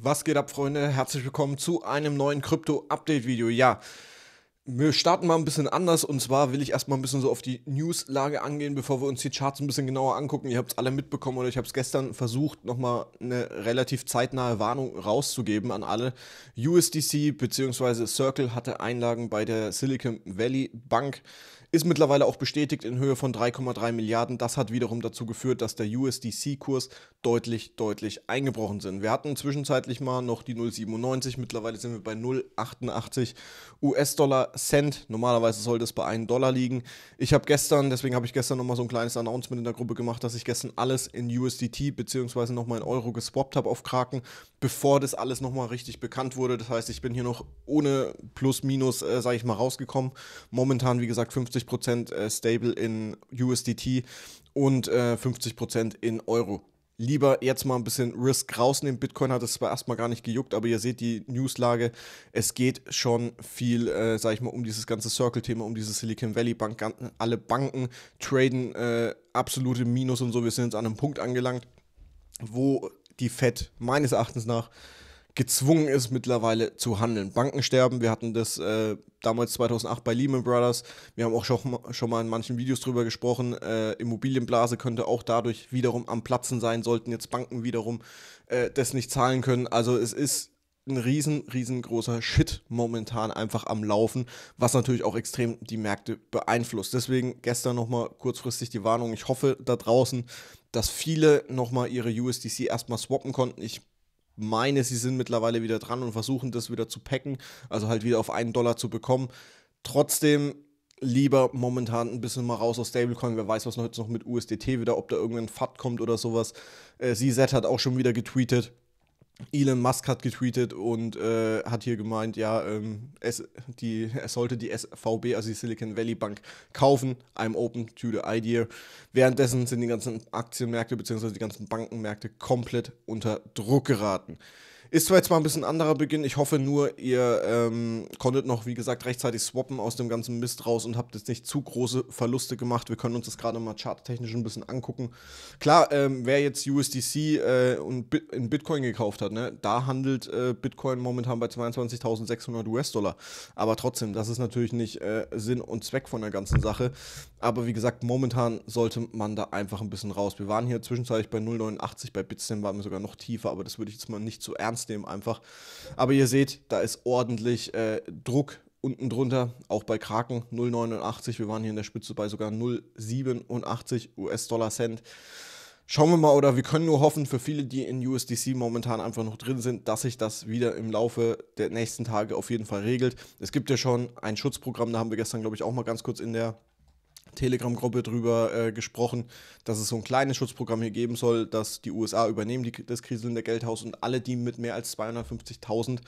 Was geht ab, Freunde? Herzlich willkommen zu einem neuen Krypto-Update-Video. Ja, wir starten mal ein bisschen anders und zwar will ich erstmal ein bisschen so auf die Newslage angehen, bevor wir uns die Charts ein bisschen genauer angucken. Ihr habt es alle mitbekommen oder ich habe es gestern versucht, nochmal eine relativ zeitnahe Warnung rauszugeben an alle. USDC bzw. Circle hatte Einlagen bei der Silicon Valley Bank, ist mittlerweile auch bestätigt in Höhe von 3,3 Milliarden. Das hat wiederum dazu geführt, dass der USDC-Kurs deutlich, deutlich eingebrochen sind. Wir hatten zwischenzeitlich mal noch die 0,97, mittlerweile sind wir bei 0,88 US-Dollar Cent. Normalerweise sollte es bei 1 Dollar liegen. Ich habe gestern, deswegen habe ich gestern nochmal so ein kleines Announcement in der Gruppe gemacht, dass ich gestern alles in USDT bzw. nochmal in Euro geswappt habe auf Kraken, bevor das alles nochmal richtig bekannt wurde. Das heißt, ich bin hier noch ohne Plus, Minus, äh, sage ich mal, rausgekommen. Momentan, wie gesagt, 50% äh, stable in USDT und äh, 50% in Euro lieber jetzt mal ein bisschen Risk rausnehmen. Bitcoin hat es zwar erstmal gar nicht gejuckt, aber ihr seht die Newslage. Es geht schon viel, äh, sag ich mal, um dieses ganze Circle-Thema, um diese Silicon Valley Bank. Alle Banken traden äh, absolute Minus und so. Wir sind jetzt an einem Punkt angelangt, wo die Fed meines Erachtens nach gezwungen ist, mittlerweile zu handeln. Banken sterben, wir hatten das äh, damals 2008 bei Lehman Brothers, wir haben auch schon, schon mal in manchen Videos drüber gesprochen, äh, Immobilienblase könnte auch dadurch wiederum am Platzen sein, sollten jetzt Banken wiederum äh, das nicht zahlen können. Also es ist ein riesen, riesengroßer Shit momentan einfach am Laufen, was natürlich auch extrem die Märkte beeinflusst. Deswegen gestern nochmal kurzfristig die Warnung. Ich hoffe da draußen, dass viele nochmal ihre USDC erstmal swappen konnten. Ich meine, sie sind mittlerweile wieder dran und versuchen das wieder zu packen, also halt wieder auf einen Dollar zu bekommen. Trotzdem lieber momentan ein bisschen mal raus aus Stablecoin. Wer weiß, was noch jetzt noch mit USDT wieder, ob da irgendein FAT kommt oder sowas. Äh, CZ hat auch schon wieder getweetet. Elon Musk hat getweetet und äh, hat hier gemeint, ja, ähm, es, die, er sollte die SVB, also die Silicon Valley Bank, kaufen. I'm open to the idea. Währenddessen sind die ganzen Aktienmärkte bzw. die ganzen Bankenmärkte komplett unter Druck geraten. Ist zwar jetzt mal ein bisschen anderer Beginn. Ich hoffe nur, ihr ähm, konntet noch, wie gesagt, rechtzeitig swappen aus dem ganzen Mist raus und habt jetzt nicht zu große Verluste gemacht. Wir können uns das gerade mal charttechnisch ein bisschen angucken. Klar, ähm, wer jetzt USDC äh, und Bi in Bitcoin gekauft hat, ne, da handelt äh, Bitcoin momentan bei 22.600 US-Dollar. Aber trotzdem, das ist natürlich nicht äh, Sinn und Zweck von der ganzen Sache. Aber wie gesagt, momentan sollte man da einfach ein bisschen raus. Wir waren hier zwischenzeitlich bei 0,89, bei Bitstamp waren wir sogar noch tiefer, aber das würde ich jetzt mal nicht zu ernst trotzdem einfach. Aber ihr seht, da ist ordentlich äh, Druck unten drunter, auch bei Kraken 0,89. Wir waren hier in der Spitze bei sogar 0,87 US-Dollar Cent. Schauen wir mal, oder wir können nur hoffen für viele, die in USDC momentan einfach noch drin sind, dass sich das wieder im Laufe der nächsten Tage auf jeden Fall regelt. Es gibt ja schon ein Schutzprogramm, da haben wir gestern, glaube ich, auch mal ganz kurz in der Telegram-Gruppe drüber äh, gesprochen, dass es so ein kleines Schutzprogramm hier geben soll, dass die USA übernehmen die, das kriselnde Geldhaus und alle, die mit mehr als 250.000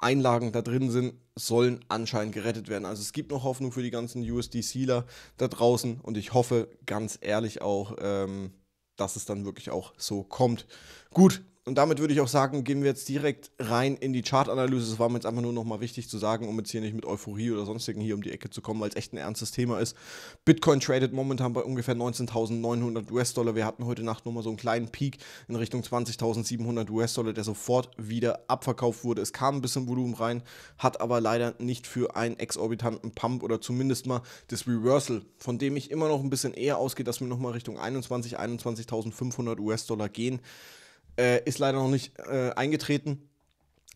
Einlagen da drin sind, sollen anscheinend gerettet werden. Also es gibt noch Hoffnung für die ganzen USD-Sealer da draußen und ich hoffe ganz ehrlich auch, ähm, dass es dann wirklich auch so kommt. Gut, und damit würde ich auch sagen, gehen wir jetzt direkt rein in die Chartanalyse. Das war mir jetzt einfach nur nochmal wichtig zu sagen, um jetzt hier nicht mit Euphorie oder sonstigen hier um die Ecke zu kommen, weil es echt ein ernstes Thema ist. Bitcoin tradet momentan bei ungefähr 19.900 US-Dollar. Wir hatten heute Nacht nochmal so einen kleinen Peak in Richtung 20.700 US-Dollar, der sofort wieder abverkauft wurde. Es kam ein bisschen Volumen rein, hat aber leider nicht für einen exorbitanten Pump oder zumindest mal das Reversal, von dem ich immer noch ein bisschen eher ausgehe, dass wir nochmal Richtung 21, 21.500 US-Dollar gehen. Äh, ist leider noch nicht äh, eingetreten.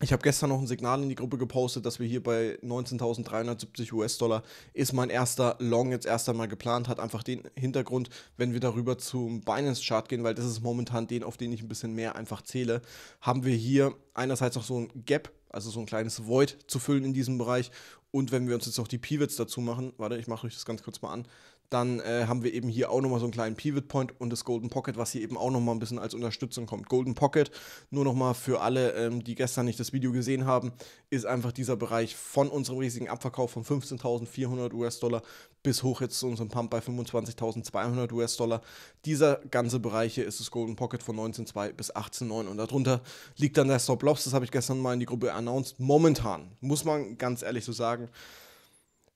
Ich habe gestern noch ein Signal in die Gruppe gepostet, dass wir hier bei 19.370 US-Dollar ist mein erster Long jetzt erst einmal geplant, hat einfach den Hintergrund, wenn wir darüber zum Binance-Chart gehen, weil das ist momentan den, auf den ich ein bisschen mehr einfach zähle, haben wir hier einerseits noch so ein Gap, also so ein kleines Void zu füllen in diesem Bereich und wenn wir uns jetzt noch die Pivots dazu machen, warte, ich mache euch das ganz kurz mal an, dann äh, haben wir eben hier auch nochmal so einen kleinen Pivot Point und das Golden Pocket, was hier eben auch nochmal ein bisschen als Unterstützung kommt. Golden Pocket, nur nochmal für alle, ähm, die gestern nicht das Video gesehen haben, ist einfach dieser Bereich von unserem riesigen Abverkauf von 15.400 US-Dollar bis hoch jetzt zu unserem Pump bei 25.200 US-Dollar. Dieser ganze Bereich hier ist das Golden Pocket von 19.2 bis 18.9 und darunter liegt dann der Stop-Loss, das habe ich gestern mal in die Gruppe announced. Momentan, muss man ganz ehrlich so sagen,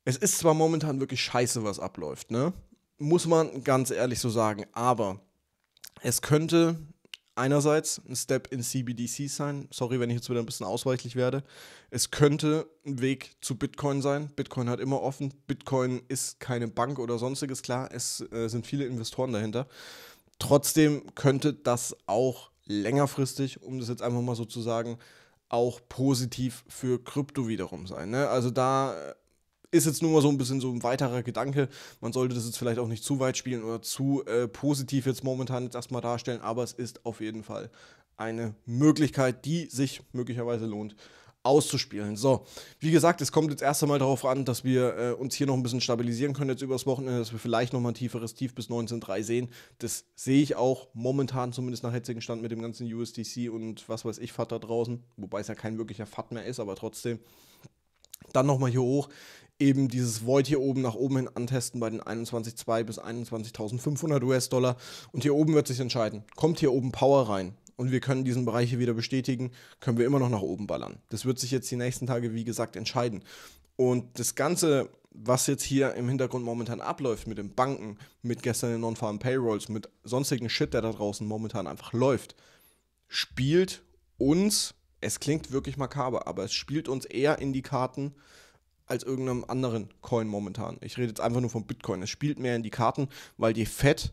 es ist zwar momentan wirklich scheiße, was abläuft, ne? Muss man ganz ehrlich so sagen, aber es könnte einerseits ein Step in CBDC sein. Sorry, wenn ich jetzt wieder ein bisschen ausweichlich werde. Es könnte ein Weg zu Bitcoin sein. Bitcoin hat immer offen. Bitcoin ist keine Bank oder sonstiges. Klar, es äh, sind viele Investoren dahinter. Trotzdem könnte das auch längerfristig, um das jetzt einfach mal so zu sagen, auch positiv für Krypto wiederum sein. Ne? Also da äh, ist jetzt nur mal so ein bisschen so ein weiterer Gedanke. Man sollte das jetzt vielleicht auch nicht zu weit spielen oder zu äh, positiv jetzt momentan jetzt erstmal darstellen, aber es ist auf jeden Fall eine Möglichkeit, die sich möglicherweise lohnt auszuspielen. So, wie gesagt, es kommt jetzt erst einmal darauf an, dass wir äh, uns hier noch ein bisschen stabilisieren können jetzt übers Wochenende, dass wir vielleicht nochmal ein tieferes Tief bis 19.3 sehen. Das sehe ich auch momentan zumindest nach jetzigem Stand mit dem ganzen USDC und was weiß ich, FAT da draußen, wobei es ja kein wirklicher FAT mehr ist, aber trotzdem. Dann nochmal hier hoch eben dieses Void hier oben nach oben hin antesten bei den 21.2 bis 21.500 US-Dollar. Und hier oben wird sich entscheiden, kommt hier oben Power rein und wir können diesen Bereich hier wieder bestätigen, können wir immer noch nach oben ballern. Das wird sich jetzt die nächsten Tage, wie gesagt, entscheiden. Und das Ganze, was jetzt hier im Hintergrund momentan abläuft mit den Banken, mit gestern den Non-Farm Payrolls, mit sonstigen Shit, der da draußen momentan einfach läuft, spielt uns, es klingt wirklich makaber, aber es spielt uns eher in die Karten, als irgendeinem anderen Coin momentan. Ich rede jetzt einfach nur von Bitcoin. Es spielt mehr in die Karten, weil die Fed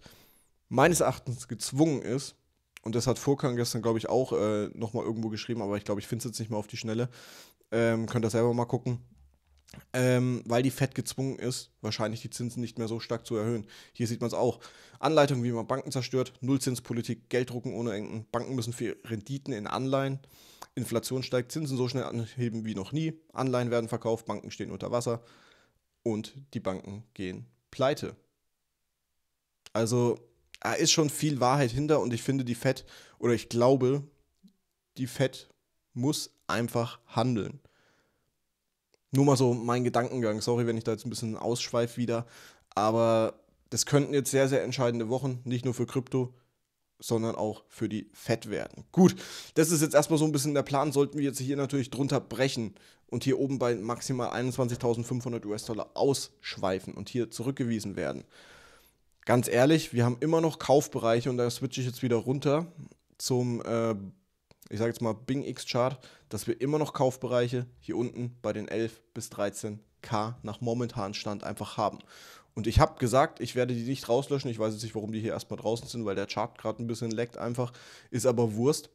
meines Erachtens gezwungen ist, und das hat Vorkang gestern, glaube ich, auch äh, nochmal irgendwo geschrieben, aber ich glaube, ich finde es jetzt nicht mehr auf die Schnelle. Ähm, könnt ihr selber mal gucken. Ähm, weil die Fed gezwungen ist, wahrscheinlich die Zinsen nicht mehr so stark zu erhöhen. Hier sieht man es auch. Anleitung, wie man Banken zerstört, Nullzinspolitik, Gelddrucken ohne Enden. Banken müssen für Renditen in Anleihen Inflation steigt, Zinsen so schnell anheben wie noch nie, Anleihen werden verkauft, Banken stehen unter Wasser und die Banken gehen pleite. Also da ist schon viel Wahrheit hinter und ich finde die Fed oder ich glaube, die Fed muss einfach handeln. Nur mal so mein Gedankengang. Sorry, wenn ich da jetzt ein bisschen ausschweife wieder. Aber das könnten jetzt sehr, sehr entscheidende Wochen, nicht nur für Krypto, sondern auch für die Fettwerten. Gut, das ist jetzt erstmal so ein bisschen der Plan, sollten wir jetzt hier natürlich drunter brechen und hier oben bei maximal 21.500 US-Dollar ausschweifen und hier zurückgewiesen werden. Ganz ehrlich, wir haben immer noch Kaufbereiche und da switche ich jetzt wieder runter zum, äh, ich sage jetzt mal Bing X Chart, dass wir immer noch Kaufbereiche hier unten bei den 11 bis 13 K nach momentanem Stand einfach haben. Und ich habe gesagt, ich werde die nicht rauslöschen. Ich weiß jetzt nicht, warum die hier erstmal draußen sind, weil der Chart gerade ein bisschen leckt einfach. Ist aber Wurst.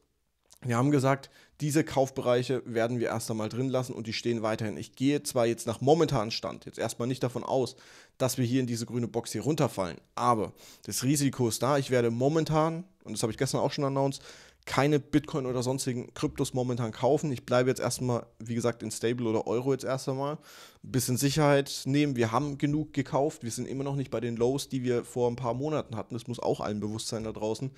Wir haben gesagt, diese Kaufbereiche werden wir erst einmal drin lassen und die stehen weiterhin. Ich gehe zwar jetzt nach momentanem Stand jetzt erstmal nicht davon aus, dass wir hier in diese grüne Box hier runterfallen, aber das Risiko ist da. Ich werde momentan, und das habe ich gestern auch schon announced, keine Bitcoin oder sonstigen Kryptos momentan kaufen. Ich bleibe jetzt erstmal, wie gesagt, in Stable oder Euro jetzt erst einmal. Ein bisschen Sicherheit nehmen. Wir haben genug gekauft. Wir sind immer noch nicht bei den Lows, die wir vor ein paar Monaten hatten. Das muss auch allen bewusst sein da draußen.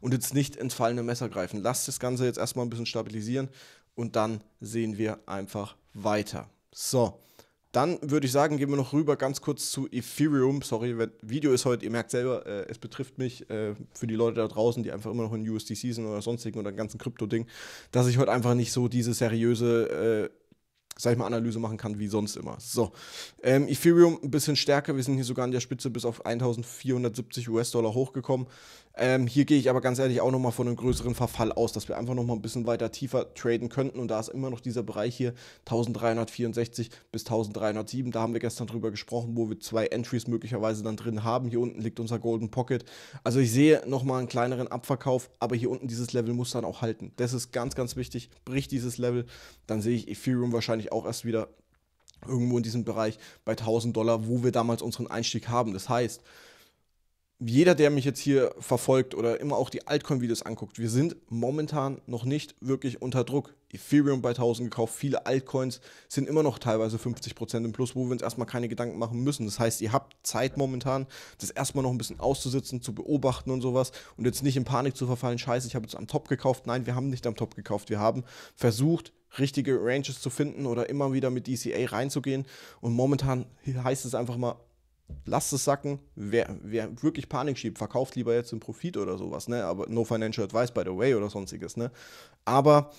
Und jetzt nicht ins fallende Messer greifen. Lasst das Ganze jetzt erstmal ein bisschen stabilisieren und dann sehen wir einfach weiter. So. Dann würde ich sagen, gehen wir noch rüber ganz kurz zu Ethereum. Sorry, Video ist heute, ihr merkt selber, äh, es betrifft mich äh, für die Leute da draußen, die einfach immer noch in USDC sind oder sonstigen oder ganzen Krypto-Ding, dass ich heute einfach nicht so diese seriöse äh, sag ich mal, Analyse machen kann, wie sonst immer. So, ähm, Ethereum ein bisschen stärker. Wir sind hier sogar an der Spitze bis auf 1470 US-Dollar hochgekommen. Ähm, hier gehe ich aber ganz ehrlich auch nochmal von einem größeren Verfall aus, dass wir einfach nochmal ein bisschen weiter tiefer traden könnten. Und da ist immer noch dieser Bereich hier 1364 bis 1307. Da haben wir gestern drüber gesprochen, wo wir zwei Entries möglicherweise dann drin haben. Hier unten liegt unser Golden Pocket. Also ich sehe nochmal einen kleineren Abverkauf, aber hier unten dieses Level muss dann auch halten. Das ist ganz, ganz wichtig. Bricht dieses Level, dann sehe ich Ethereum wahrscheinlich auch erst wieder irgendwo in diesem Bereich bei 1000 Dollar, wo wir damals unseren Einstieg haben. Das heißt, jeder, der mich jetzt hier verfolgt oder immer auch die Altcoin-Videos anguckt, wir sind momentan noch nicht wirklich unter Druck. Ethereum bei 1000 gekauft, viele Altcoins sind immer noch teilweise 50% im Plus, wo wir uns erstmal keine Gedanken machen müssen. Das heißt, ihr habt Zeit momentan, das erstmal noch ein bisschen auszusitzen, zu beobachten und sowas und jetzt nicht in Panik zu verfallen, scheiße, ich habe jetzt am Top gekauft. Nein, wir haben nicht am Top gekauft, wir haben versucht, richtige Ranges zu finden oder immer wieder mit DCA reinzugehen. Und momentan heißt es einfach mal, lasst es sacken. Wer, wer wirklich Panik schiebt, verkauft lieber jetzt den Profit oder sowas, ne? Aber no financial advice, by the way, oder sonstiges, ne? Aber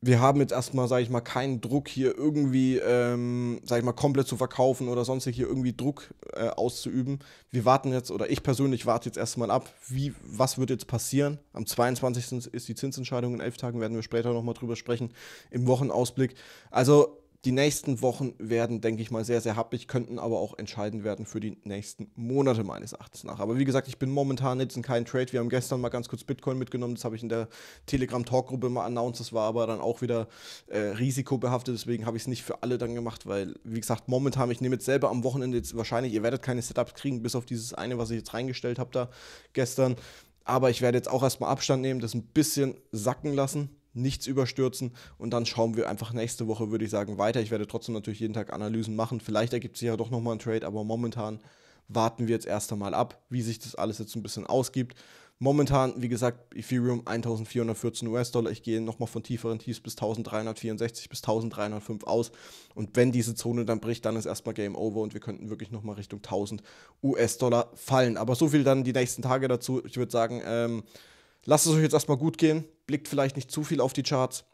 wir haben jetzt erstmal, sage ich mal, keinen Druck hier irgendwie, ähm, sage ich mal, komplett zu verkaufen oder sonst hier irgendwie Druck äh, auszuüben. Wir warten jetzt, oder ich persönlich warte jetzt erstmal ab, wie, was wird jetzt passieren. Am 22. ist die Zinsentscheidung, in elf Tagen werden wir später nochmal drüber sprechen, im Wochenausblick. Also die nächsten Wochen werden, denke ich mal, sehr, sehr happig, könnten aber auch entscheidend werden für die nächsten Monate meines Erachtens nach. Aber wie gesagt, ich bin momentan jetzt in keinem Trade. Wir haben gestern mal ganz kurz Bitcoin mitgenommen, das habe ich in der Telegram-Talk-Gruppe mal announced. Das war aber dann auch wieder äh, risikobehaftet, deswegen habe ich es nicht für alle dann gemacht, weil, wie gesagt, momentan, ich nehme jetzt selber am Wochenende jetzt wahrscheinlich, ihr werdet keine Setups kriegen, bis auf dieses eine, was ich jetzt reingestellt habe da gestern. Aber ich werde jetzt auch erstmal Abstand nehmen, das ein bisschen sacken lassen nichts überstürzen und dann schauen wir einfach nächste Woche, würde ich sagen, weiter. Ich werde trotzdem natürlich jeden Tag Analysen machen. Vielleicht ergibt sich ja doch nochmal ein Trade, aber momentan warten wir jetzt erst einmal ab, wie sich das alles jetzt ein bisschen ausgibt. Momentan, wie gesagt, Ethereum 1414 US-Dollar. Ich gehe nochmal von tieferen Tiefs bis 1364 bis 1305 aus. Und wenn diese Zone dann bricht, dann ist erstmal Game Over und wir könnten wirklich nochmal Richtung 1000 US-Dollar fallen. Aber so viel dann die nächsten Tage dazu. Ich würde sagen, ähm, lasst es euch jetzt erstmal gut gehen blickt vielleicht nicht zu viel auf die Charts.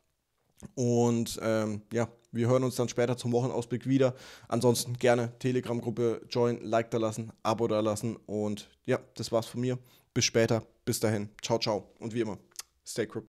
Und ähm, ja, wir hören uns dann später zum Wochenausblick wieder. Ansonsten gerne Telegram-Gruppe join, Like da lassen, Abo da lassen. Und ja, das war's von mir. Bis später. Bis dahin. Ciao, ciao. Und wie immer, stay crooked.